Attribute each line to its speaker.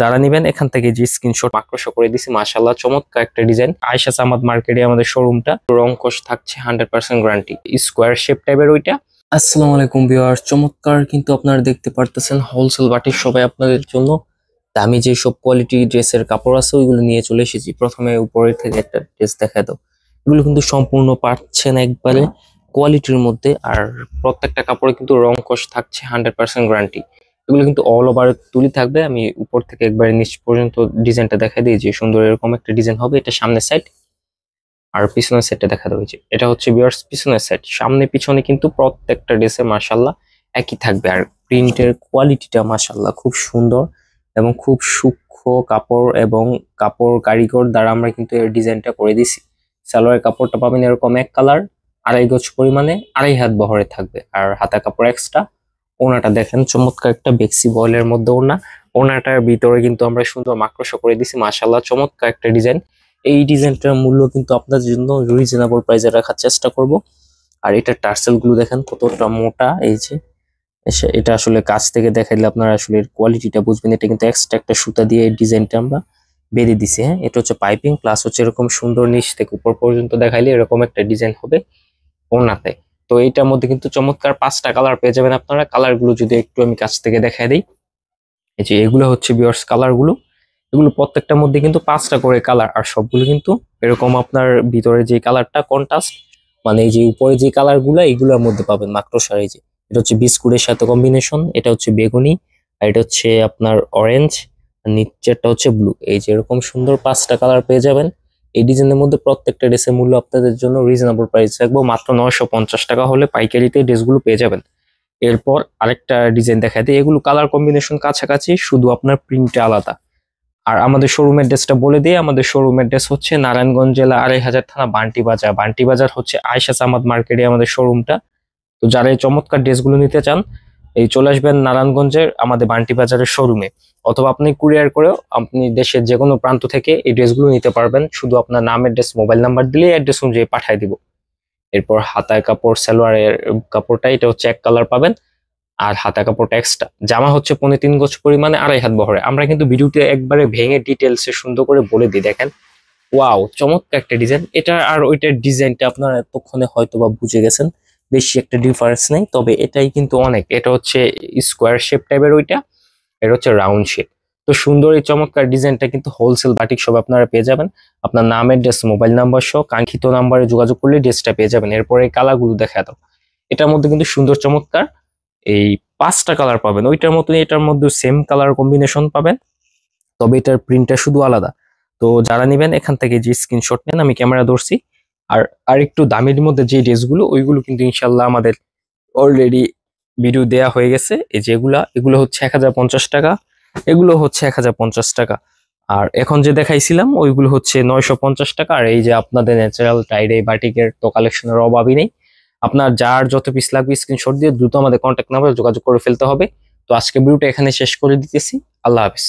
Speaker 1: যারা নিবেন এখান থেকে যে স্ক্রিনশট মাকড়সা করে দিছি মাসাল্লাহ চমৎকার একটা ডিজাইন আয়সা চামাদ মার্কেটে আমাদের শোরুমটা রংকশ থাকছে hundred percent guarantee square shape টাইপের ওইটা আসসালামু আলাইকুম বিহার চমৎকার কিন্তু আপনারা দেখতে পারতেছেন হোলসেল বাটির সবাই আপনাদের জন্য দামি যে সব কোয়ালিটি ড্রেসের কাপড় আছে ওইগুলো নিয়ে চলে এসেছি প্রথমে উপরের থেকে একটা ড্রেস দেখা দাও এগুলো কিন্তু সম্পূর্ণ পাচ্ছেন একবারে কোয়ালিটির মধ্যে আর প্রত্যেকটা কাপড়ে কিন্তু রং কষ থাকছে হান্ড্রেড পার্সেন্ট গ্যারান্টি এগুলো কিন্তু অল ওভার তুলি থাকবে আমি উপর থেকে একবারে নিচ পর্যন্ত ডিজাইনটা দেখা দিই যে সুন্দর এরকম একটা ডিজাইন হবে এটা সামনের সাইড আর পিছনের সাইডটা দেখা দেওয়া হয়েছে এটা হচ্ছে বিয়ার্স পিছনের সাইড সামনে পিছনে কিন্তু প্রত্যেকটা ড্রেসে মার্শাল্লাহ একই থাকবে আর প্রিন্টের কোয়ালিটিটা মার্শাল্লাহ খুব সুন্দর এবং খুব সূক্ষ্ম কাপড় এবং কাপড় কারিগর দ্বারা আমরা কিন্তু এর ডিজাইনটা করে দিছি সালোয়ারের কাপড়টা পাবেন এরকম এক কালার আড়াই গজ পরিমাণে আড়াই হাত বহরে থাকবে আর হাতা কাপড় এক্সট্রা ওনাটা দেখেন চমৎকার একটা বেক্সি বয়েলের মধ্যে ওনা ওনাটার ভিতরে কিন্তু আমরা সুন্দর মাকড়স করে দিছি মাসাল্লাহ চমৎকার একটা ডিজাইন এই ডিজাইনটার মূল্য কিন্তু আপনাদের জন্য রিজনেবল প্রাইসে রাখার চেষ্টা করব আর এটা টার্সেলগুলো দেখেন কতটা মোটা এই যে এটা আসলে কাছ থেকে দেখাইলে আপনারা আসলে কোয়ালিটিটা বুঝবেন এটা কিন্তু এক্সট্রা একটা সুতা দিয়ে এই ডিজাইনটা আমরা বেঁধে দিছি হ্যাঁ এটা হচ্ছে পাইপিং প্লাস হচ্ছে এরকম সুন্দর নিচ থেকে উপর পর্যন্ত দেখাইলে এরকম একটা ডিজাইন হবে ওনাতে তো এইটার মধ্যে কিন্তু চমৎকার পাঁচটা কালার পেয়ে যাবেন আপনারা কালারগুলো যদি একটু আমি কাছ থেকে দেখায় দিই এই যে এগুলো হচ্ছে বিয়ার্স কালারগুলো এগুলো প্রত্যেকটার মধ্যে কিন্তু পাঁচটা করে কালার আর সবগুলো কিন্তু এরকম আপনার ভিতরে যে কালারটা কন্ট্রাস্ট মানে এই যে উপরে যে কালারগুলো এগুলোর মধ্যে পাবেন মাকড়সার এই যে এটা হচ্ছে বিস্কুটের সাথে কম্বিনেশন এটা হচ্ছে বেগুনি আর এটা হচ্ছে আপনার অরেঞ্জ নিচেরটা হচ্ছে ব্লু এই যে এরকম সুন্দর পাঁচটা কালার পেয়ে যাবেন এই ডিজাইনের মধ্যে প্রত্যেকটা ড্রেসের মূল্য আপনাদের জন্য রিজনেবল প্রাইস রাখবো মাত্র নয়শো পঞ্চাশ টাকা হলে পাইকারিতে ড্রেসগুলো পেয়ে যাবেন এরপর আরেকটা ডিজাইন দেখা দিই এগুলো কালার কম্বিনেশন কাছাকাছি শুধু আপনার প্রিন্টটা আলাদা আর আমাদের শোরুমের ড্রেসটা বলে দিয়ে আমাদের শোরুমের ড্রেস হচ্ছে নারায়ণগঞ্জ জেলা আড়াই হাজার থানা বান্টি বাজার বান্টি বাজার হচ্ছে আয়সা সামাদ মার্কেটে আমাদের শোরুমটা তো যারা এই চমৎকার ড্রেসগুলো নিতে চান এই চলে আসবেন নারায়ণগঞ্জের আমাদের বান্টি বাজারের শোরুমে অথবা আপনি কুরিয়ার করেও আপনি দেশের যে কোনো প্রান্ত থেকে এই ড্রেসগুলো নিতে পারবেন শুধু আপনার নাম অ্যাড্রেস মোবাইল নাম্বার দিলে অ্যাড্রেস অনুযায়ী পাঠিয়ে দিব এরপর হাতায় কাপড় সালোয়ারের কাপড়টা এটা হচ্ছে এক কালার পাবেন আর হাতা কাপড়টা এক্সট্রা জামা হচ্ছে পনে তিন গোছ পরিমাণে আড়াই হাত বহরে আমরা কিন্তু ভিডিওটি একবারে ভেঙে ডিটেলসে সুন্দর করে বলে দিই দেখেন ওয়াও চমৎকার একটা ডিজাইন এটা আর ওইটার ডিজাইনটা আপনারা এতক্ষণে হয়তো বা বুঝে গেছেন বেশি একটা ডিফারেন্স নেই তবে এটাই কিন্তু অনেক এটা হচ্ছে স্কোয়ার শেপ টাইপের ওইটা এটা হচ্ছে রাউন্ড শেপ তো সুন্দর এই চমৎকার ডিজাইনটা কিন্তু হোলসেল বাটিক সব আপনারা পেয়ে যাবেন আপনার নামের ড্রেস মোবাইল নাম্বার সহ কাঙ্ক্ষিত নাম্বারে যোগাযোগ করলে ড্রেসটা পেয়ে যাবেন এরপরে কালারগুলো দেখা দাও এটার মধ্যে কিন্তু সুন্দর চমৎকার এই পাঁচটা কালার পাবেন ওইটার মতন এটার মধ্যে সেম কালার কম্বিনেশন পাবেন তবে এটার প্রিন্টটা শুধু আলাদা তো যারা নেবেন এখান থেকে যে স্ক্রিনশট নেন আমি ক্যামেরা ধরছি আর আর একটু দামের মধ্যে যে ড্রেসগুলো ওইগুলো কিন্তু ইনশাল্লাহ আমাদের অলরেডি ভিডিও দেয়া হয়ে গেছে এই যেগুলা এগুলো হচ্ছে এক টাকা এগুলো হচ্ছে এক টাকা আর এখন যে দেখাইছিলাম ওইগুলো হচ্ছে নয়শো টাকা আর এই যে আপনাদের ন্যাচারাল টাইডে বাটিকের তো কালেকশনের অভাবই নেই আপনার যার যত পিস লাগবে স্ক্রিনশট দিয়ে দ্রুত আমাদের কন্ট্যাক্ট নাম্বারে যোগাযোগ করে ফেলতে হবে তো আজকে ভিডিওটা এখানে শেষ করে দিতেছি আল্লাহ হাফিজ